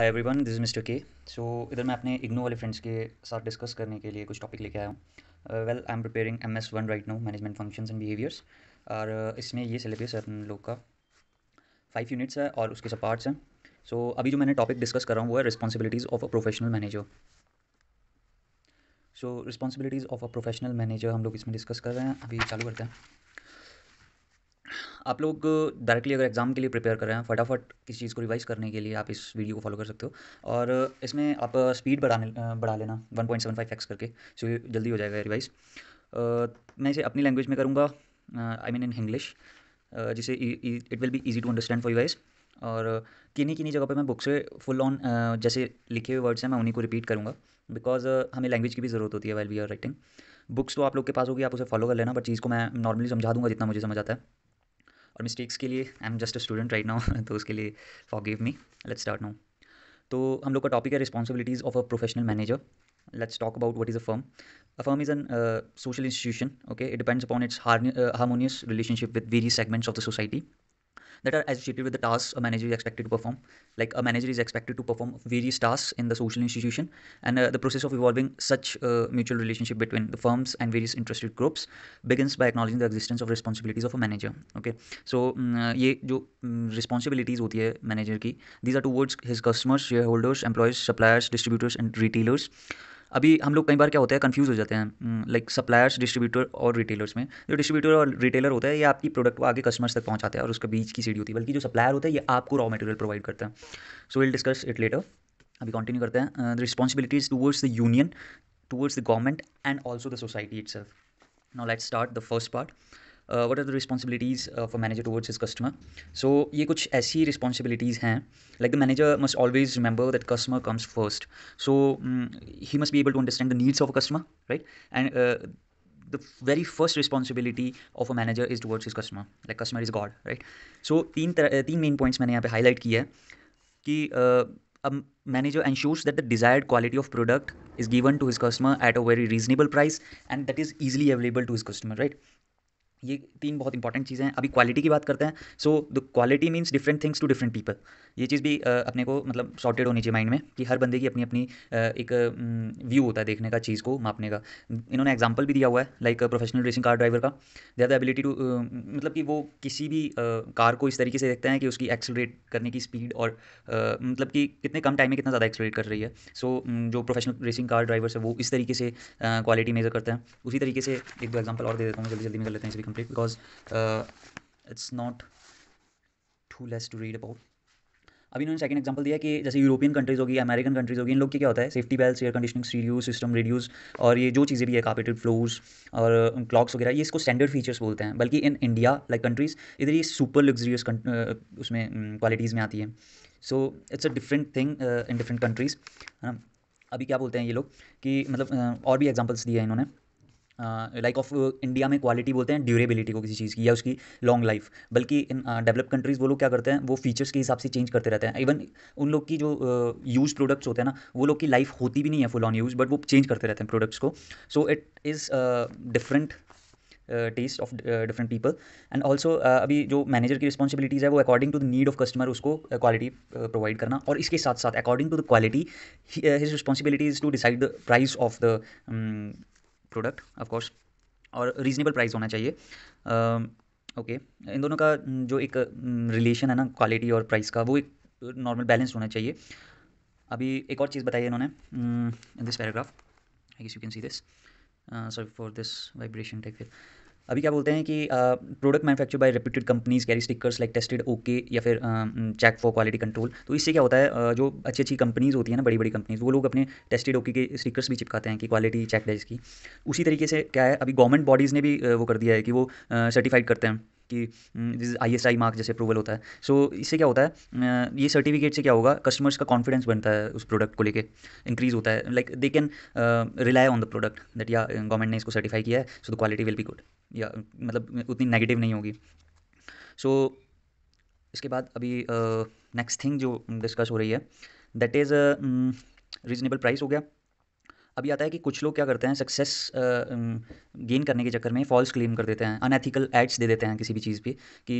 Hi everyone this is mister K so इधर मैं अपने इग्नो वाले फ्रेंड्स के साथ डिस्कस करने के लिए कुछ टॉपिक लेके आया हूँ well I am preparing M S one right now management functions and behaviours और uh, इसमें ये सिलेबस है अपन लोग का फाइव यूनिट्स है और उसके सब पार्ट्स हैं सो so, अभी जो मैंने टॉपिक डिस्कस कर रहा हूँ वो है responsibilities of a professional manager so responsibilities of a professional manager हम लोग इसमें डिस्कस कर रहे हैं अभी चालू करते हैं आप लोग डायरेक्टली अगर एग्ज़ाम के लिए प्रिपेयर कर रहे हैं फटाफट किसी चीज़ को रिवाइज़ करने के लिए आप इस वीडियो को फॉलो कर सकते हो और इसमें आप स्पीड बढ़ाने बढ़ा लेना one point seven five X करके सो जल्दी हो जाएगा रिवाइज़ मैं इसे अपनी लैंग्वेज में करूँगा आई मीन इन इंग्लिश जिसे it will be easy to understand for you wise और किन्हीं किन्हीं जगह पे मैं बुक से फुल ऑन जैसे लिखे हुए वर्ड्स हैं मैं उन्हीं को रिपीट करूँगा बिकॉज हमें लैंग्वेज की भी ज़रूरत होती है well we are writing books तो आप लोग के पास होगी आप उसे फॉलो कर लेना बट चीज़ को मैं नॉर्मली समझा दूंगा जितना मुझे समझ आता है और मिस्टेक्स के लिए I am just a student right now तो उसके लिए forgive me let's start now तो हम लोग का टॉपिक है responsibilities of a professional manager let's talk about what is a firm a firm is an social institution okay it depends upon its harmonious relationship with various segments of the society that are associated with the tasks a manager is expected to perform. Like a manager is expected to perform various tasks in the social institution, and uh, the process of evolving such uh, mutual relationship between the firms and various interested groups begins by acknowledging the existence of responsibilities of a manager. Okay, so ये mm, जो uh, mm, responsibilities होती है manager की, these are towards his customers, shareholders, employees, suppliers, distributors, and retailers. अभी हम लोग कई बार क्या होता है कन्फ्यूज़ हो जाते हैं लाइक सप्लायर्स डिस्ट्रीब्यूटर और रिटेलर्स में जो डिस्ट्रीब्यूटर और रिटेलर होता है ये आपकी प्रोडक्ट को आगे कस्टमर्स तक पहुँचाता है और उसके बीच की सीढ़ी होती है बल्कि जो सप्लायर होता है ये आपको रॉ मटेरियल प्रोवाइड करता है so will discuss it later अभी कंटिन्यू करते हैं the responsibilities towards the union towards the government and also the society itself now let start the first part Uh, what are the responsibilities uh, of a manager towards his customer? So ये कुछ ऐसी responsibilities like the manager must always remember that customer comes first. So um, he must be able to understand the needs of a customer, right? And uh, the very first responsibility of a manager is towards his customer. Like customer is God, right? So तीन uh, main points मैंने यहाँ पे highlight किया the uh, a manager ensures that the desired quality of product is given to his customer at a very reasonable price and that is easily available to his customer right ये तीन बहुत important चीज़ें हैं अभी quality की बात करते हैं so the quality means different things to different people ये चीज़ भी अपने को मतलब सॉर्टेड होनी चाहिए माइंड में कि हर बंदे की अपनी अपनी एक व्यू होता है देखने का चीज़ को मापने का इन्होंने एग्जाम्पल भी दिया हुआ है like professional racing car driver का दे द एबिलिटी टू मतलब कि वो किसी भी कार को इस तरीके से देखते हैं कि उसकी एक्सलरेट करने की स्पीड और मतलब कि कितने कम टाइम में कितना ज़्यादा एक्सलरेट कर रही है सो जो प्रोफेशनल रेसिंग कार ड्राइवर्स है वो इस तरीके से क्वालिटी मेजर करते हैं उसी तरीके से एक दो एग्जाम्पल और दे देता हूँ जल्दी जल्दी में कर लेते हैं इस complete because uh, it's not too less to read about अभी इन्होंने सेकंड एग्जांपल दिया कि जैसे यूरोपियन कंट्रीज़ होगी अमेरिकन कंट्रीज़ होगी इन लोग की क्या होता है safety bells air conditioning stereo system reduce और ये जो चीज़ें भी है कापेटेड फ्लोर्स और क्लॉक्स uh, वगैरह ये इसको स्टैंडर्ड फीचर्स बोलते हैं बल्कि इन इंडिया लाइक कंट्रीज़ इधर ये सुपर लग्जरियस uh, उसमें क्वालिटीज़ um, में आती है so it's a different thing in different countries है ना अभी क्या बोलते हैं ये लोग कि मतलब uh, और भी एग्जाम्पल्स दिए हैं इन्होंने लाइक ऑफ इंडिया में क्वालिटी बोलते हैं ड्यूरेबिलिटी को किसी चीज़ की या उसकी लॉन्ग लाइफ बल्कि इन डेवलप कंट्रीज़ वो लोग क्या करते हैं वो फीचर्स के हिसाब से चेंज करते रहते हैं इवन उन लोग की जो यूज uh, प्रोडक्ट्स होते हैं ना वो लोग की लाइफ होती भी नहीं है फुल ऑन यूज बट वो चेंज करते रहते हैं प्रोडक्ट्स को so it is different taste of different people and also अभी जो मैनेजर की रिस्पॉन्सिबिलिटीज़ है वो according to the need of customer उसको क्वालिटी प्रोवाइड करना और इसके साथ साथ according to the quality his responsibility is to decide the price of the product of course और रीज़नेबल प्राइस होना चाहिए ओके okay. इन दोनों का जो एक रिलेशन है ना क्वालिटी और प्राइस का वो एक नॉर्मल बैलेंस होना चाहिए अभी एक और चीज़ बताई है इन्होंने in this paragraph I guess you can see this sorry for this vibration take अभी क्या बोलते हैं कि product manufacture by reputed companies carry stickers like tested okay या फिर चेक फॉर क्वालिटी कंट्रोल तो इससे क्या होता है uh, जो अच्छी अच्छी कंपनीज़ होती है ना बड़ी बड़ी कंपनीज़ वो लोग अपने टेस्टेड ओके के स्टिकर्स भी चिपकाते हैं कि क्वालिटी चेक है इसकी उसी तरीके से क्या है अभी गवर्नमेंट बॉडीज़ ने भी वो कर दिया है कि वो सर्टिफाइड करते हैं कि आई एस आई मार्क जैसे अप्रूवल होता है सो so, इससे क्या होता है ये सर्टिफिकेट से क्या होगा कस्टमर्स का कॉन्फिडेंस बनता है उस प्रोडक्ट को लेके इंक्रीज होता है like they can rely on the product that या गवर्नमेंट ने इसको सर्टिफाई किया है so the quality will be good या मतलब उतनी नेगेटिव नहीं होगी सो so, इसके बाद अभी नेक्स्ट uh, थिंग जो डिस्कस हो रही है दैट इज़ रीजनेबल प्राइस हो गया अभी आता है कि कुछ लोग क्या करते हैं सक्सेस गेन करने के चक्कर में फॉल्स क्लेम कर देते हैं अनएथिकल एड्स दे देते हैं किसी भी चीज़ पे कि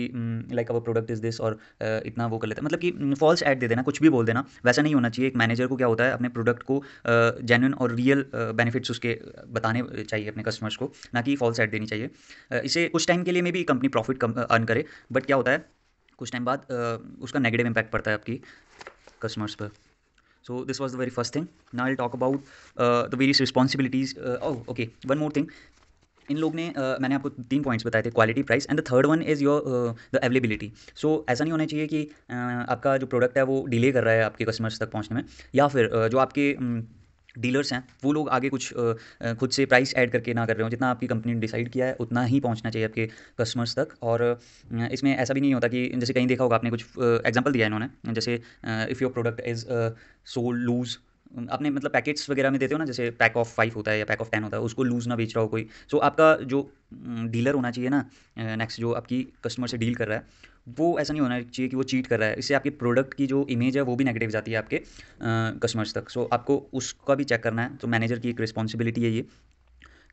like our product is this और uh, इतना वो कर लेते हैं मतलब कि फॉल्स एड दे देना कुछ भी बोल देना वैसा नहीं होना चाहिए एक मैनेजर को क्या होता है अपने प्रोडक्ट को जेन्यून uh, और रियल बेनिफिट्स uh, उसके बताने चाहिए अपने कस्टमर्स को ना कि फॉल्स एड देनी चाहिए इसे कुछ टाइम के लिए मे भी कंपनी प्रॉफिट अर्न करे बट क्या होता है कुछ टाइम बाद उसका नेगेटिव इम्पैक्ट पड़ता है आपकी कस्टमर्स पर So this was the very first thing. Now I'll talk about uh, the various responsibilities. Uh, oh, okay. One more thing. इन लोग ने uh, मैंने आपको तीन पॉइंट्स बताए थे quality price and the third one is your the availability so ऐसा नहीं होना चाहिए कि uh, आपका जो प्रोडक्ट है वो डिले कर रहा है आपके कस्टमर्स तक पहुंचने में या फिर uh, जो आपके um, डीलर्स हैं वो लोग आगे कुछ खुद से प्राइस ऐड करके ना कर रहे हो जितना आपकी कंपनी ने डिसाइड किया है उतना ही पहुंचना चाहिए आपके कस्टमर्स तक और इसमें ऐसा भी नहीं होता कि जैसे कहीं देखा होगा आपने कुछ एग्जांपल दिया है इन्होंने जैसे if your product is sold loose आपने मतलब पैकेट्स वगैरह में देते हो ना जैसे पैक ऑफ फाइव होता है या पैक ऑफ टेन होता है उसको लूज़ ना बेच रहा हो कोई सो so, आपका जो डीलर होना चाहिए ना नेक्स्ट जो आपकी कस्टमर से डील कर रहा है वो ऐसा नहीं होना चाहिए कि वो चीट कर रहा है इससे आपके प्रोडक्ट की जो इमेज है वो भी नेगेटिव जाती है आपके कस्टमर्स तक सो आपको उसका भी चेक करना है तो मैनेजर की एक रिस्पॉन्सिबिलिटी है ये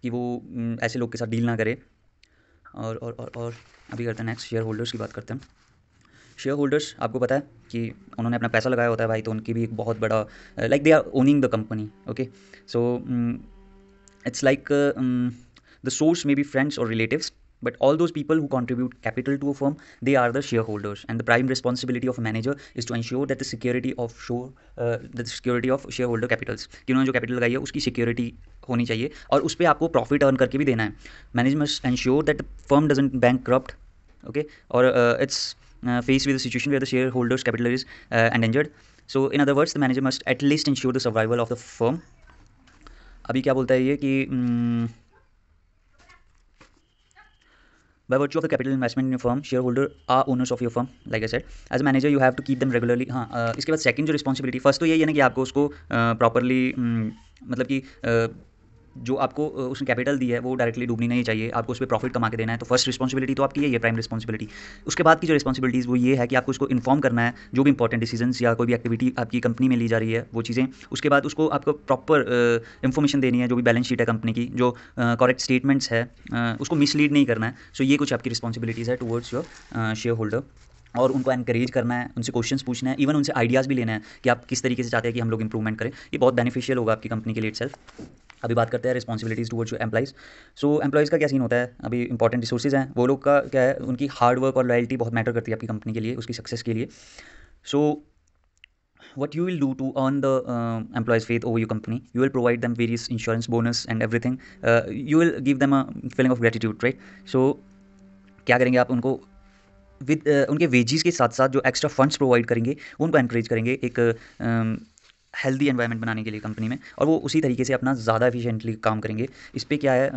कि वो ऐसे लोग के साथ डील ना करे और और और, और अभी करते हैं नेक्स्ट शेयर होल्डर्स की बात करते हैं शेयर होल्डर्स आपको पता है कि उन्होंने अपना पैसा लगाया होता है भाई तो उनकी भी एक बहुत बड़ा like they are owning the company okay so it's like the source may be friends और relatives But all those people who contribute capital to a firm, they are the shareholders, and the prime responsibility of a manager is to ensure that the security of show, uh, the security of shareholder capitals. jo capital कि hai uski security honi chahiye aur us pe aapko profit earn karke bhi dena hai management must ensure that the firm doesn't bankrupt okay or uh, it's uh, faced with a situation where the shareholders capital is uh, endangered so in other words the manager must at least ensure the survival of the firm abhi kya bolta hai ye ki um, by virtue of capital investment in firm share holder are owners of your firm like a set as manager you have to keep them regularly हाँ इसके बाद second जो responsibility first तो ये है ना कि आपको उसको प्रॉपरली मतलब कि जो आपको उसने कैपिटल दी है वो डायरेक्टली डूबनी नहीं चाहिए आपको उस पर प्रॉफिट कमा के देना है तो फर्स्ट रिस्पॉसिबिलिटी तो आपकी है ये प्राइम रिस्पॉसिबिलिटी उसके बाद की जो रिस्पॉसिबिलिटीज़ वो ये है कि आपको उसको इन्फॉर्म करना है जो भी इंपॉर्टेंट डिसीजन या कोई भी एक्टिविटी आपकी कंपनी में ली जा रही है वो चीज़ें उसके बाद उसको आपको प्रॉपर इन्फॉर्मेशन देनी है जो भी बैलेंस शीट है कंपनी की जो करेक्ट स्टेटमेंट्स है उसको मिसलीड नहीं करना है सो ये कुछ आपकी रिस्पॉसिबिलिटीज़ है टुवर्ड्स योर शेयर होल्डर और उनको एनकरेज करना है उनसे क्वेश्चंस पूछना है इवन उनसे आइडियाज़ भी लेना है कि आप किस तरीके से चाहते हैं कि हम लोग इंप्रूवमेंट करें ये बहुत बेनिफिशियल होगा आपकी कंपनी के लिए इट अभी बात करते हैं responsibilities towards employees so employees का क्या सीन होता है अभी इंपॉर्टेंट रिसोर्सेज हैं वो लोग का क्या है उनकी हार्ड वर्क और लॉयल्टी बहुत मैटर करती है आपकी कंपनी के लिए उसकी सक्सेस के लिए so what you will do to earn the employees faith over you company you will provide them various insurance bonus and everything you will give them a feeling of feeling of so क्या करेंगे आप उनको with uh, उनके wages के साथ साथ जो extra funds provide करेंगे उनको एनकरेज करेंगे एक uh, हेल्दी एन्वायरमेंट बनाने के लिए कंपनी में और वो उसी तरीके से अपना ज़्यादा एफिशिएंटली काम करेंगे इस पर क्या है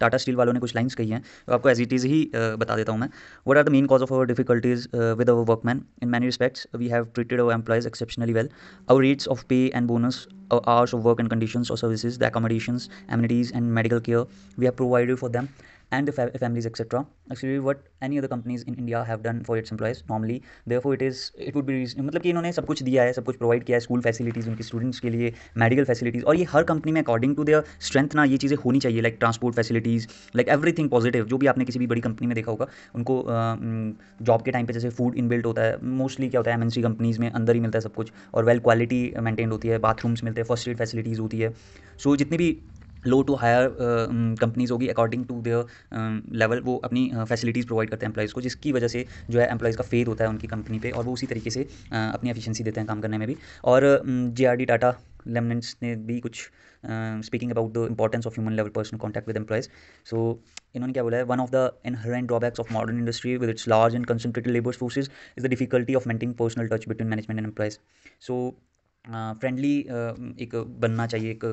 टाटा स्टील वालों ने कुछ लाइन्स कही हैं तो आपको एज इट इज़ ही बता देता हूँ मैं what are the main cause of our difficulties with our workman in many respects we have treated our employees exceptionally well our rates of pay and bonus hours of work and condition और or the accommodation amenities and medical care we have provided for them and the fa- families etc actually what any other companies in india have done for its employees normally therefore it is it would be मतलब कि इन्होंने सब कुछ दिया है सब कुछ provide किया है स्कूल फैसिलिटीज़ उनके स्टूडेंट्स के लिए मेडिकल फैसिलिटीज़ और ये हर कंपनी में अकॉर्डिंग टू देयर स्ट्रेंथ ना ये चीज़ें होनी चाहिए like transport facilities like everything positive जो भी आपने किसी भी बड़ी कंपनी में देखा होगा उनको जॉब के टाइम पर जैसे फूड इनबिल्ट होता है मोस्टली क्या होता है एमएनसी कंपनीज़ में अंदर ही मिलता है सब कुछ और वेल क्वालिटी मेंटेन होती है बाथरूम्स मिलते हैं फर्स्ट एड फैसिलिटीज़ होती है सो so, जितनी भी लो टू हायर कंपनीज़ होगी अकॉर्डिंग टू देयर लेवल वो अपनी फैसिलिटीज़ uh, प्रोवाइड करते हैं एम्प्लॉयज़ को जिसकी वजह से जो है एम्प्लॉयज़ का फेद होता है उनकी कंपनी पे और वो उसी तरीके से uh, अपनी एफिशिएंसी देते हैं काम करने में भी और जे आर डी टाटा लेमनेंट्स ने भी कुछ speaking about the importance of human level personal contact with employees so इन्होंने क्या बोला है one of the inherent drawbacks of modern industry with its large and concentrated labour forces is the difficulty of maintaining personal touch between management and employees so friendly एक बनना चाहिए एक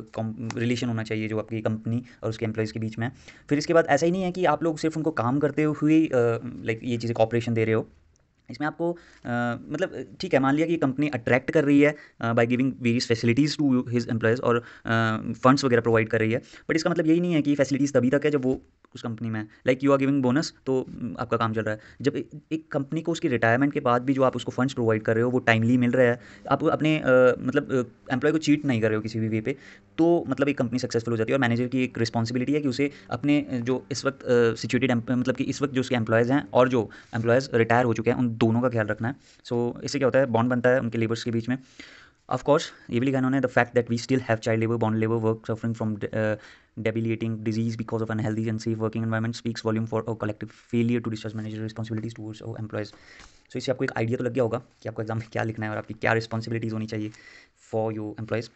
relation होना चाहिए जो आपकी कंपनी और उसके एम्प्लॉयज़ के बीच में फिर इसके बाद ऐसा ही नहीं है कि आप लोग सिर्फ उनको काम करते हुए लाइक ये चीज़ें कॉपरेशन दे रहे हो इसमें आपको आ, मतलब ठीक है मान लिया कि कंपनी अट्रैक्ट कर रही है by giving various facilities to his employees और फंड्स वगैरह प्रोवाइड कर रही है बट इसका मतलब यही नहीं है कि फैसिलिटीज़ तभी तक है जब वो उस कंपनी में like you are giving bonus तो mm, आपका काम चल रहा है जब ए, एक कंपनी को उसकी रिटायरमेंट के बाद भी जो आप उसको फंड्स प्रोवाइड कर रहे हो वो टाइमली मिल रहा है आप अपने आ, मतलब एम्प्लॉय को चीट नहीं कर रहे हो किसी भी वे पे तो मतलब एक कंपनी सक्सेसफुल हो जाती है और मैनेजर की एक रिस्पॉन्सिबिलिटी है कि उसे अपने जो इस वक्त सिचुएटेड मतलब कि इस वक्त जो उसके एम्प्लॉयज़ हैं और जो एम्प्लॉयज़ रिटायर हो चुके हैं उन दोनों का ख्याल रखना है सो so, इससे क्या होता है बॉन्ड बनता है उनके लेबर्स के बीच में Of course, ये भी लिखा इन्होंने the fact that we still have child labour bond labour work suffering from debilitating disease because of unhealthy and safe working environment speaks volume for a collective failure to discharge manager responsibilities towards our employees so इससे आपको एक idea तो लग गया होगा कि आपको exam में क्या लिखना है और आपकी क्या रिस्पॉन्सिबिलिटीज़ होनी चाहिए फॉर यू एम्प्लॉयज़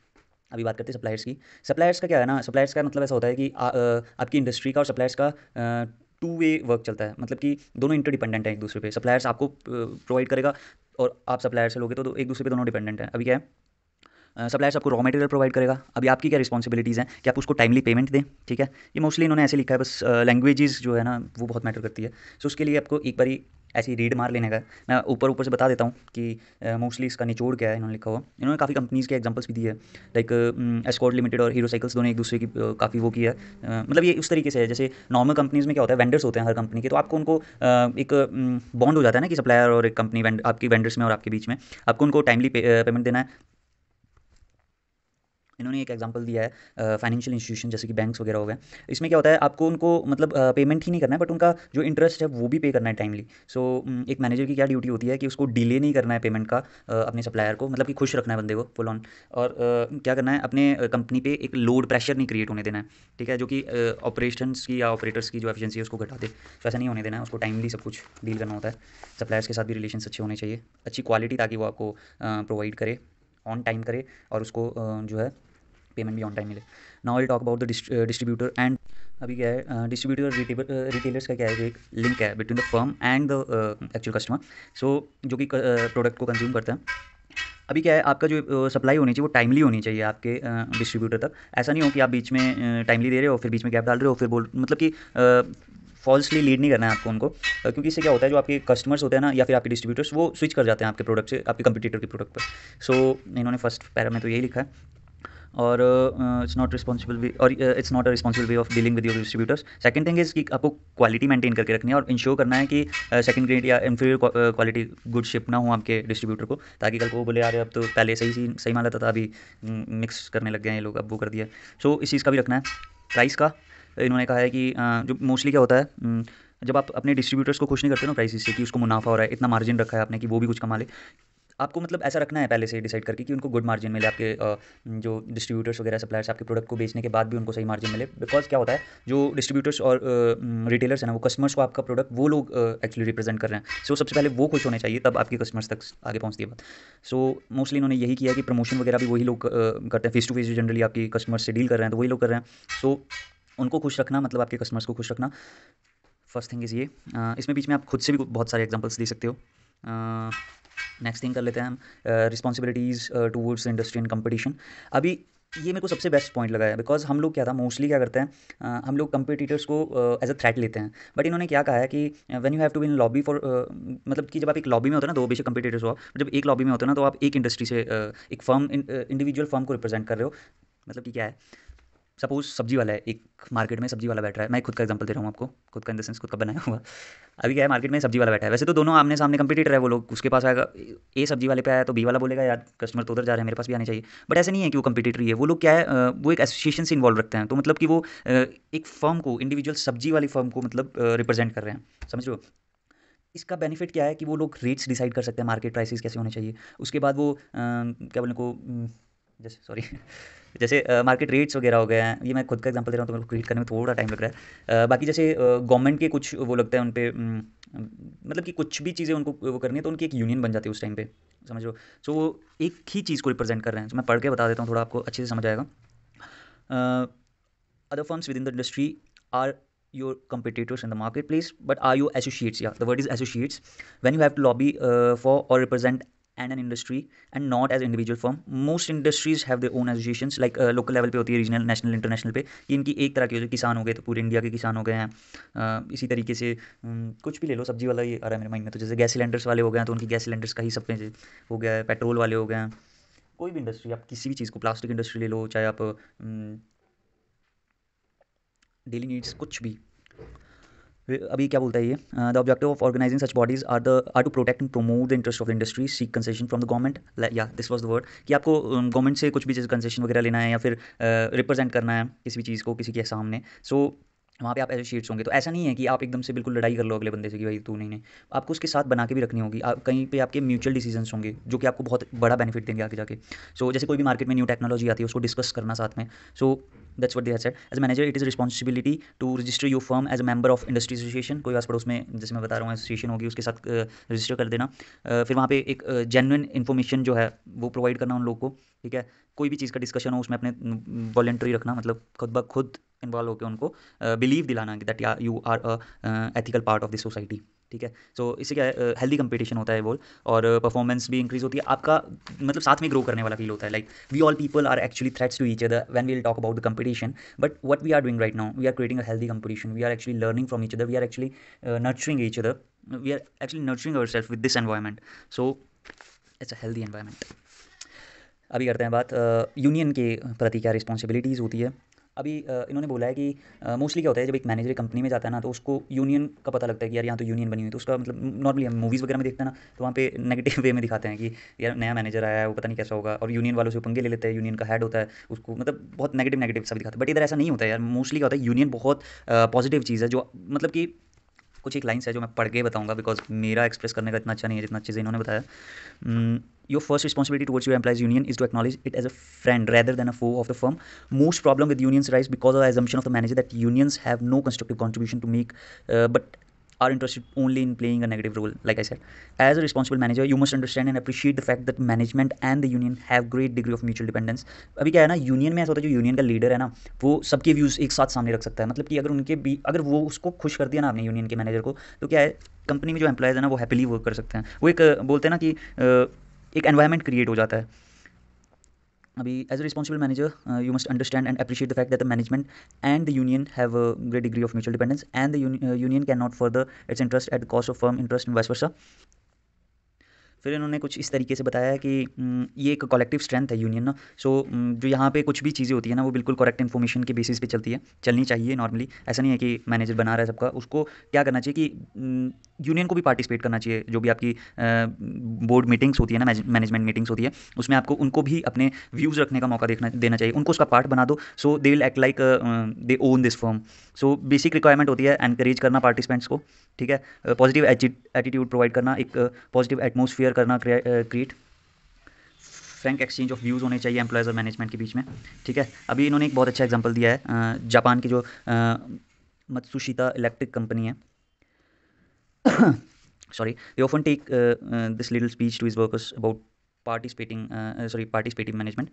अभी बात करते हैं सप्लायर्स की सप्लायर्स का क्या है ना सप्लायर्स का मतलब ऐसा होता है कि आपकी इंडस्ट्री का और सप्लायर्स का टू वे वर्क चलता है मतलब कि दोनों इंटरडिपेंडेंट हैं एक दूसरे पे सप्लायर्स आपको प्रोवाइड करेगा और आप सप्लायर से लोगे तो, तो, एक दूसरे पे दोनों डिपेंडेंट हैं अभी क्या है सप्लायर्स आपको रॉ मटेरियल प्रोवाइड करेगा अभी आपकी क्या रिस्पॉन्सिबिलिटीज़ हैं कि आप उसको टाइमली पेमेंट दें ठीक है ये मोस्टली इन्होंने ऐसे लिखा है बस लैंग्वेजेस जो है ना वो बहुत मैटर करती है सो उसके लिए आपको एक बारी ऐसी रीड मार लेने का मैं ऊपर ऊपर से बता देता हूँ कि मोस्टली इसका निचोड़ क्या है इन्होंने लिखा हुआ इन्होंने काफ़ी कंपनीज़ के एग्जाम्पल्स भी दिए है लाइक एस्कॉट लिमिटेड और हीरो साइकिल्स दोनों एक दूसरे की काफ़ी वो किया है मतलब ये उस तरीके से है जैसे नॉर्मल कंपनीज़ में क्या होता है वेंडर्स होते हैं हर कंपनी के तो आपको उनको एक बॉन्ड हो जाता है ना कि सप्लायर और एक कंपनी आपकी वेंडर्स में और आपके बीच में आपको उनको टाइमली पेमेंट देना है इन्होंने एक एग्ज़ाम्पल दिया है फाइनेंशियल इंस्टीट्यूशन जैसे कि बैंक्स वगैरह हो गए इसमें क्या होता है आपको उनको मतलब पेमेंट ही नहीं करना है बट उनका जो इंटरेस्ट है वो भी पे करना है टाइमली सो so, एक मैनेजर की क्या ड्यूटी होती है कि उसको डिले नहीं करना है पेमेंट का अपने सप्लायर को मतलब कि खुश रखना है बंदे को फुल ऑन और क्या करना है अपने कंपनी पर एक लोड प्रेशर नहीं क्रिएट होने देना है ठीक है जो कि ऑपरेशन की या ऑपरेटर्स की जो एफिशेंसी है उसको घटा दे तो ऐसा नहीं होने देना है उसको टाइमली सब कुछ डील करना होता है सप्लायर्स के साथ भी रिलेशन अच्छे होने चाहिए अच्छी क्वालिटी ताकि वो आपको प्रोवाइड करे ऑन टाइम करे और उसको जो है पेमेंट भी ऑन टाइम मिले now will talk about the distributor and अभी क्या है डिस्ट्रीब्यूटर रिटेलर्स का क्या है एक लिंक है between the firm and the actual customer so जो कि प्रोडक्ट को कंज्यूम करता है अभी क्या है आपका जो सप्लाई होनी चाहिए वो टाइमली होनी चाहिए आपके डिस्ट्रीब्यूटर तक ऐसा नहीं हो कि आप बीच में टाइमली दे रहे हो फिर बीच में गैप डाल रहे हो फिर बोल मतलब कि फॉल्सली लीड नहीं करना है आपको उनको क्योंकि इससे क्या होता है जो आपके कस्टमर्स होते हैं ना या फिर आपके डिस्ट्रीब्यूटर्स वो स्विच कर जाते हैं आपके प्रोडक्ट से आपके कंपटीटर के प्रोडक्ट पर सो so, इन्होंने फर्स्ट पैरा में तो यही लिखा है और इट्स नॉट रिस्पॉन्सिबल भी और it's not a responsible way of dealing with your distributors second thing is कि आपको क्वालिटी मेंटेन करके रखनी है और इंश्योर करना है कि सेकंड uh, ग्रेड या इन्फीरियर क्वालिटी गुड शिप ना हो आपके डिस्ट्रीब्यूटर को ताकि कल को वो बोले यार अब तो पहले सही सही सही मान लेता था अभी मिक्स mm, करने लग गए हैं ये लोग अब वो कर दिया सो so, इस चीज़ का भी रखना है प्राइस का uh, इन्होंने कहा है कि uh, जो मोस्टली क्या होता है mm, जब आप अपने डिस्ट्रीब्यूटर्स को खुश नहीं करते ना प्राइस से कि उसको मुनाफा हो रहा है इतना मार्जिन रखा है आपने कि वो भी कुछ कमा ले आपको मतलब ऐसा रखना है पहले से डिसाइड करके कि उनको गुड मार्जिन मिले आपके जो डिस्ट्रीब्यूटर्स वगैरह सप्लायर्स आपके प्रोडक्ट को बेचने के बाद भी उनको सही मार्जिन मिले बिकॉज क्या होता है जो डिस्ट्रीब्यूटर्स और रिटेलर्स हैं ना वो कस्टमर्स को आपका प्रोडक्ट वो लोग एक्चुअली रिप्रेजेंट कर रहे हैं सो सबसे पहले वो खुश होने चाहिए तब आपके कस्टमर्स तक आगे पहुँचती है बात सो मोस्टली इन्होंने यही किया कि प्रमोशन वगैरह भी वही लोग करते हैं फेस टू फेस जो जनरली आपकी कस्टमर्स से डील कर रहे हैं तो वही लोग कर रहे हैं सो उनको खुश रखना मतलब आपके कस्टमर्स को खुश रखना फर्स्ट थिंग इज़ ये इसमें बीच में आप खुद से भी बहुत सारे एग्जाम्पल्स दे सकते हो नेक्स्ट थिंग कर लेते हैं हम responsibilities towards industry and competition अभी ये मेरे को सबसे बेस्ट पॉइंट लगा है बिकॉज हम लोग क्या था मोस्टली क्या करते हैं uh, हम लोग कंपटीटर्स को एज अ थ्रेट लेते हैं बट इन्होंने क्या कहा है कि when you have to be in lobby for मतलब कि जब आप एक लॉबी में होते हैं ना दो बेशक कंपटीटर्स हो आप जब एक लॉबी में होते हैं ना तो आप एक इंडस्ट्री से uh, एक फर्म इंडिविजुअल फर्म को रिप्रेजेंट कर रहे हो मतलब कि क्या है सपोज सब्जी वाला है एक मार्केट में सब्जी वाला बैठ रहा है मैं खुद का एग्जांपल दे रहा हूँ आपको खुद का इन देंस खुद का बनाया हुआ अभी क्या है मार्केट में सब्जी वाला बैठा है वैसे तो दोनों आमने सामने कंपटीटर है वो लोग उसके पास आएगा ए सब्जी वाले पे आया तो बी वाला बोलेगा यार कस्टमर तो उधर जा रहे हैं मेरे पास भी आने चाहिए बट ऐसा नहीं है कि वो कंपटीटर ही है वो लोग क्या है वो एक एसोसिएशन से इन्वॉल्व रखते हैं तो मतलब कि वो एक फर्म को इंडिविजुअल सब्जी वाली फर्म को मतलब रिप्रेजेंट कर रहे हैं समझ लो इसका बेनिफिट क्या है कि वो लोग रेट्स डिसाइड कर सकते हैं मार्केट प्राइसेस कैसे होने चाहिए उसके बाद वो क्या बोलने को जैसे सॉरी जैसे मार्केट रेट्स वगैरह हो गए हैं ये मैं खुद का एग्जाम्पल दे रहा हूँ तो मेरे को क्रिएट करने में थोड़ा टाइम लग रहा है बाकी जैसे गवर्नमेंट के कुछ वो लगता है उन पर मतलब कि कुछ भी चीज़ें उनको वो करनी है तो उनकी एक यूनियन बन जाती है उस टाइम पे समझ लो सो वो एक ही चीज़ को रिप्रेजेंट कर रहे हैं तो मैं पढ़ के बता देता हूँ थोड़ा आपको अच्छे से समझ आएगा other within the industry are your competitors in the marketplace but are your associates yeah the word is associates when you have to lobby uh, for or represent and an industry and not as individual form most industries have the own associations like local level पे होती है regional national international पे कि इनकी एक तरह की होती है किसान हो गए तो पूरे इंडिया के किसान हो गए हैं uh, इसी तरीके से कुछ भी ले लो सब्जी वाला ही आ रहा है मेरे माइंड में तो जैसे गैस सिलेंडर्स वाले हो गए हैं तो उनकी गैस सिलेंडर्स का ही सब हो गया है पेट्रोल वाले हो गए हैं कोई भी इंडस्ट्री आप किसी भी चीज़ को प्लास्टिक इंडस्ट्री ले लो चाहे आप डेली नीड्स कुछ भी अभी क्या बोलता है ये the objective of organising such bodies are the are to protect and promote the interest of industry seek concession from the government या दिस वॉज द वर्ड कि आपको गवर्नमेंट um, से कुछ भी जैसे कंसेशन वगैरह लेना है या फिर रिप्रेजेंट uh, करना है किसी भी चीज़ को किसी के सामने सो so, वहाँ पे आप ऐसे शेड्स होंगे तो ऐसा नहीं है कि आप एकदम से बिल्कुल लड़ाई कर लो अगले बंदे से कि भाई तू नहीं नहीं आपको उसके साथ बना के भी रखनी होगी आप कहीं पे आपके म्यूचुअल डिसीजन होंगे जो कि आपको बहुत बड़ा बेनिफिट देंगे आगे जाके सो so, जैसे कोई भी मार्केट में न्यू टेक्नोलॉजी आती है उसको डिस्कस करना साथ में so that's what they set as manager it is responsibility to register your firm as a member of industry association कोई आस पड़ोस में जैसे मैं बता रहा हूँ एसोसिएशन होगी उसके साथ रजिस्टर कर देना फिर वहाँ पे एक जेनुइन इन्फॉर्मेशन जो है वो प्रोवाइड करना उन लोगों को ठीक है कोई भी चीज़ का डिस्कशन हो उसमें अपने वॉलेंट्री रखना मतलब खुद ब खुद इन्वॉल्व होकर उनको बिलीव दिलाना कि that you are a ethical part of the society ठीक है सो so, इससे क्या है हेल्दी कंपटीशन होता है बोल और परफॉर्मेंस भी इंक्रीज होती है आपका मतलब साथ में ग्रो करने वाला फील होता है like we all people are actually threats to each other when will talk about the competition but what we are doing right now we are creating a healthy competition we are actually learning from each other we are actually nurturing each other we are actually nurturing our self with this environment so it's a healthy environment अभी करते हैं बात union के प्रति क्या responsibilities होती है अभी इन्होंने बोला है कि मोस्टली क्या होता है जब एक मैनेजर कंपनी में जाता है ना तो उसको यूनियन का पता लगता है कि यार यहाँ तो यूनियन बनी हुई तो उसका मतलब नॉर्मली हम मूवीज़ वगैरह में देखते हैं ना तो वहाँ पे नेगेटिव वे में दिखाते हैं कि यार नया मैनेजर आया है वो पता नहीं कैसा होगा और यूनियन वालों से पंगे ले लेते हैं यूनियन का हेड होता है उसको मतलब बहुत नेगेटिव नेगेटिव सब दिखाते हैं बट इधर ऐसा नहीं होता है यार मोस्टली क्या होता है यूनियन बहुत पॉजिटिव चीज़ है जो मतलब कि कुछ एक लाइन्स है जो मैं पढ़ के बताऊँगा बिकॉज मेरा एक्सप्रेस करने का इतना अच्छा नहीं है जितना अच्छे से इन्होंने बताया your first responsibility towards your employees union is to acknowledge it as a friend rather than a foe of the firm most problem with unions rise because of the assumption of the manager that unions have no constructive contribution to make uh, but are interested only in playing a negative role like i said as a responsible manager you must understand and appreciate the fact that management and the union have great degree of mutual dependence अभी क्या है ना union में ऐसा होता है जो union का लीडर है ना वो सबके व्यूज़ एक साथ सामने रख सकता है मतलब कि अगर उनके भी अगर वो उसको खुश कर दिया ना अपने यूनियन के मैनेजर को तो क्या है कंपनी में जो एम्प्लॉयज़ है ना वो हैप्पीली वर्क कर सकते हैं वो एक बोलते हैं ना कि एक एनवायरमेंट क्रिएट हो जाता है अभी as a responsible manager you must understand and appreciate the fact that the management and the union have a great degree of mutual dependence and the union can not further its interest at the cost of firm interest in vice versa फिर इन्होंने कुछ इस तरीके से बताया कि ये एक कलेक्टिव स्ट्रेंथ है यूनियन ना सो जो यहाँ पे कुछ भी चीज़ें होती है ना वो बिल्कुल करेक्ट इन्फॉर्मेशन के बेसिस पे चलती है चलनी चाहिए नॉर्मली ऐसा नहीं है कि मैनेजर बना रहा है सबका उसको क्या करना चाहिए कि यूनियन को भी पार्टिसिपेट करना चाहिए जो भी आपकी बोर्ड मीटिंग्स होती है ना मैनेजमेंट मीटिंग्स होती है उसमें आपको उनको भी अपने व्यूज़ रखने का मौका देखना देना चाहिए उनको उसका पार्ट बना दो so they will act like they own this form so basic requirement होती है एनकरेज करना पार्टिसिपेंट्स को ठीक है पॉजिटिव एटीट्यूड प्रोवाइड करना एक पॉजिटिव एटमोसफियर क्लियर करना create frank exchange of views होने चाहिए एम्प्लॉयज़ और मैनेजमेंट के बीच में ठीक है अभी इन्होंने एक बहुत अच्छा एग्जाम्पल दिया है जापान की जो मत्सुशीता इलेक्ट्रिक कंपनी है sorry you often take this little speech to his workers about participating sorry participating management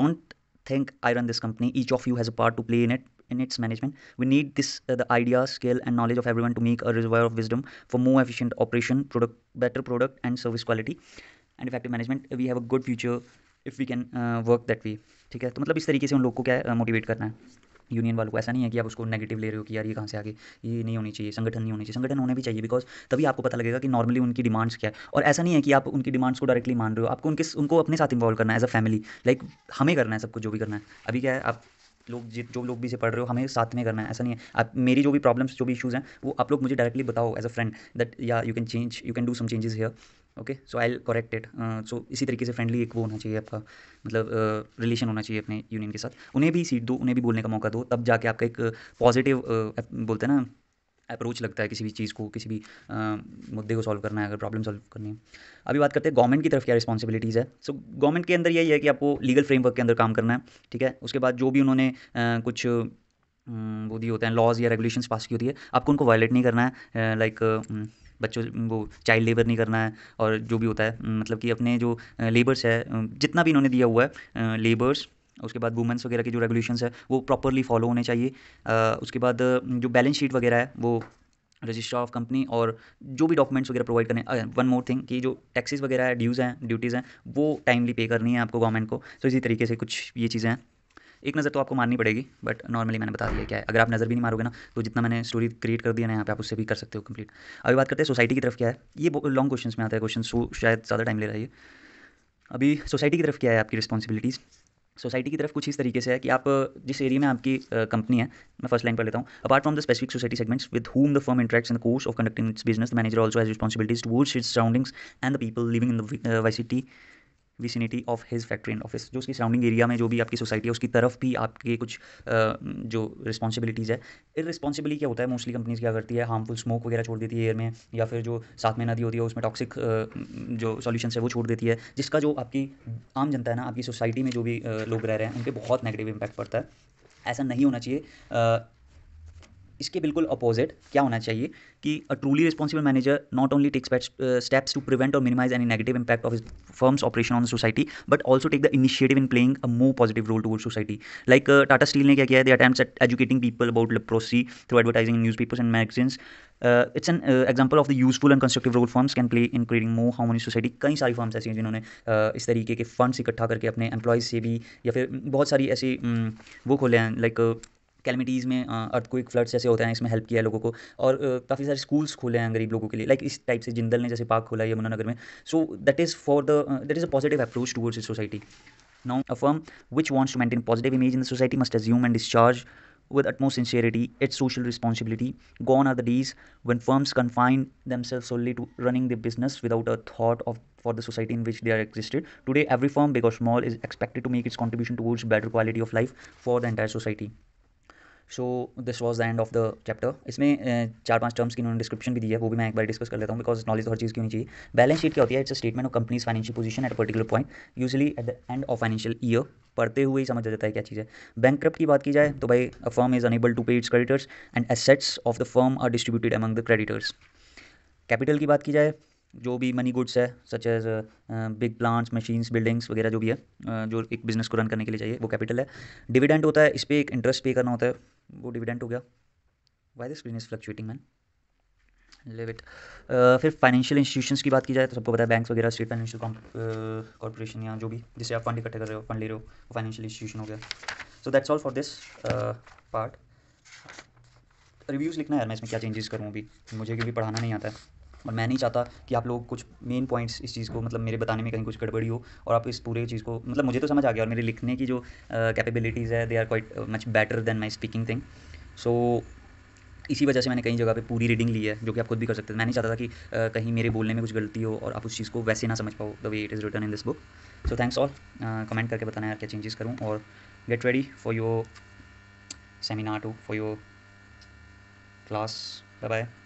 don't think I run this company each of you has a part to play in it in its management. We need this uh, the idea, skill, and knowledge of everyone to make a reservoir of wisdom for more efficient operation, product, better product and service quality, and effective management. We have a good future if we can work that way. ठीक है तो मतलब इस तरीके से उन लोग को क्या है uh, मोटिवेट करना है यूनियन वालों को ऐसा नहीं है कि आप उसको नेगेटिव ले रहे हो कि यार ये कहाँ से आगे ये नहीं होनी चाहिए संगठन नहीं होनी चाहिए संगठन होने भी चाहिए बिकॉज तभी आपको पता लगेगा कि नॉर्मली उनकी डिमांड्स क्या है और ऐसा नहीं है कि आप उनकी डिमांड्स को डायरेक्टली मान रहे हो आपको उनके उनको अपने साथ इन्वॉल्व करना है एज अ फैमिली लाइक हमें करना है सब कुछ जो भी करना है अभी क्या है आप लोग जो लोग भी इसे पढ़ रहे हो हमें साथ में करना है ऐसा नहीं है आप मेरी जो भी प्रॉब्लम्स जो भी इशूज़ हैं वो आप लोग मुझे डायरेक्टली बताओ एज अ फ्रेंड दैट या you can change you can do some changes here okay so I correct it so इसी तरीके से फ्रेंडली एक वो होना चाहिए आपका मतलब रिलेशन uh, होना चाहिए अपने यूनियन के साथ उन्हें भी सीट दो उन्हें भी बोलने का मौका दो तब जाके आपका एक पॉजिटिव uh, uh, बोलते हैं ना अप्रोच लगता है किसी भी चीज़ को किसी भी मुद्दे को सॉल्व करना है अगर प्रॉब्लम सॉल्व करनी है अभी बात करते हैं गवर्नमेंट की तरफ क्या रिस्पॉन्सिबिलिटीज़ है सो so, गवर्नमेंट के अंदर यही है कि आपको लीगल फ्रेमवर्क के अंदर काम करना है ठीक है उसके बाद जो भी उन्होंने कुछ वो दिए होते हैं लॉज या रेगुलेशंस पास की होती है आपको उनको वायलेट नहीं करना है लाइक बच्चों वो चाइल्ड लेबर नहीं करना है और जो भी होता है मतलब कि अपने जो लेबर्स है जितना भी इन्होंने दिया हुआ है लेबर्स उसके बाद वुमेंस वगैरह की जो रेगुलेशन है वो प्रॉपरली फॉलो होने चाहिए उसके बाद जो बैलेंस शीट वगैरह है वो रजिस्टर ऑफ कंपनी और जो भी डॉक्यूमेंट्स वगैरह प्रोवाइड करने वन मोर थिंग कि जो टैक्सेस वगैरह है ड्यूज़ हैं ड्यूटीज़ हैं वो टाइमली पे करनी है आपको गवर्नमेंट को तो इसी तरीके से कुछ ये चीज़ें हैं एक नज़र तो आपको मारनी पड़ेगी बट नॉर्मली मैंने बता दिया क्या है अगर आप नज़र भी नहीं मारोगे ना तो जितना मैंने स्टोरी क्रिएट कर दिया ना यहाँ पे आप उससे भी कर सकते हो कंप्लीट अभी बात करते हैं सोसाइटी की तरफ क्या है ये लॉन्ग क्वेश्चन में आता है क्वेश्चन शायद ज़्यादा टाइम ले रहा है अभी सोसाइटी की तरफ क्या है आपकी रिस्पॉसिबिलिटीज़ सोसाइटी की तरफ कुछ इस तरीके से है कि आप जिस एरिया में आपकी कंपनी है मैं फर्स्ट लाइन पर लेता हूँ apart from the specific society segments with whom the firm interacts in the course of conducting its business manager also has responsibilities towards its surroundings and the people living in the वाई city vicinity of his factory and office जो उसकी surrounding area में जो भी आपकी society है उसकी तरफ भी आपके कुछ जो रिस्पॉन्सिबिलिटीज़ है रिस्पॉन्सिबिलिटी क्या होता है मोस्टली कंपनीज क्या करती है हार्मफुल स्मोक वगैरह छोड़ देती है एयर में या फिर जो साथ में नदी होती है उसमें टॉक्सिक जो सोल्यूशन है वो छोड़ देती है जिसका जो आपकी आम जनता है ना आपकी सोसाइटी में जो भी लोग रह रहे हैं उन पर बहुत नेगेटिव इम्पैक्ट पड़ता है ऐसा नहीं होना चाहिए इसके बिल्कुल अपोजिट क्या होना चाहिए कि a truly responsible manager not only takes steps to prevent और minimise any negative impact of firms operation on society but also take the initiative in playing a more positive role to society like Tata Steel ने क्या किया है attempt at educating people about leprosy through advertising news papers and magazines it's an example of the useful and constructive role firms can play in creating more harmonious society कई सारी firms ऐसी हैं जिन्होंने uh, इस तरीके के funds इकट्ठा करके अपने एम्प्लॉयज़ से भी या फिर बहुत सारी ऐसी um, वो खोले हैं लाइक uh, कैलमिटीज़ में अर्थ को फ्लड्स जैसे होते हैं इसमें हेल्प किया लोगों को और काफ़ी सारे स्कूल्स खोले हैं गरीब लोगों के लिए लाइक इस टाइप से जिंदल ने जैसे पार्क खोला है यमुनानगर में so that is for the that is a positive approach towards its society now a firm which wants to maintain positive image in the society must assume and discharge with utmost sincerity its social responsibility gone are the days when firms confine themselves only to running the business without a thought of for the society in which they are existed today every firm because small is expected to make its contribution towards better quality of life for the entire society so this was the end of the chapter इसमें चार पांच terms की उन्होंने description भी दी है वो भी मैं एक बार डिस्कस कर लेता हूँ बिकॉज नॉलेज तो हर चीज़ की होनी चाहिए बैलेंस शीट क्या होती है it's a statement of company's financial position at particular point usually at the end of financial year पढ़ते हुए ही समझ आ जाता है क्या चीज़ है बैंक क्रप्ट की बात की जाए तो भाई a firm is unable to pay its creditors and assets of the firm are distributed among the creditors capital की बात की जाए जो भी मनी गुड्स है such as big plants machines buildings वगैरह जो भी है uh, जो एक बिज़नेस को रन करने के लिए चाहिए वो कैपिटल है डिविडेंड होता है इस पर एक इंटरेस्ट पे करना होता है वो डिविडेंड हो गया why this business fluctuating man leave it फिर फाइनेंशियल इंस्टीट्यूशन की बात की जाए तो सबको पता है बैंक्स वगैरह स्टेट फाइनेंशियल कॉर्पोरेशन या जो भी जिसे आप फंड इकट्ठे कर रहे हो फंड ले रहे हो वो फाइनेंशियल इंस्टीट्यूशन हो गया so that's all for this part reviews लिखना है मैं इसमें क्या चेंजेस करूँ अभी मुझे क्योंकि पढ़ाना नहीं आता है और मैं नहीं चाहता कि आप लोग कुछ मेन पॉइंट्स इस चीज़ को मतलब मेरे बताने में कहीं कुछ गड़बड़ी हो और आप इस पूरे चीज़ को मतलब मुझे तो समझ आ गया और मेरे लिखने की जो कैपेबिलिटीज़ है they are quite much better than my speaking thing so इसी वजह से मैंने कई जगह पे पूरी रीडिंग ली है जो कि आप खुद भी कर सकते हैं मैं नहीं चाहता था कि आ, कहीं मेरे बोलने में कुछ गलती हो और आप उस चीज़ को वैसे ना समझ पाओ the way it is written in this book so thanks all comment करके बताना यार क्या चेंजेस करूँ और get ready for your seminar too for your class bye bye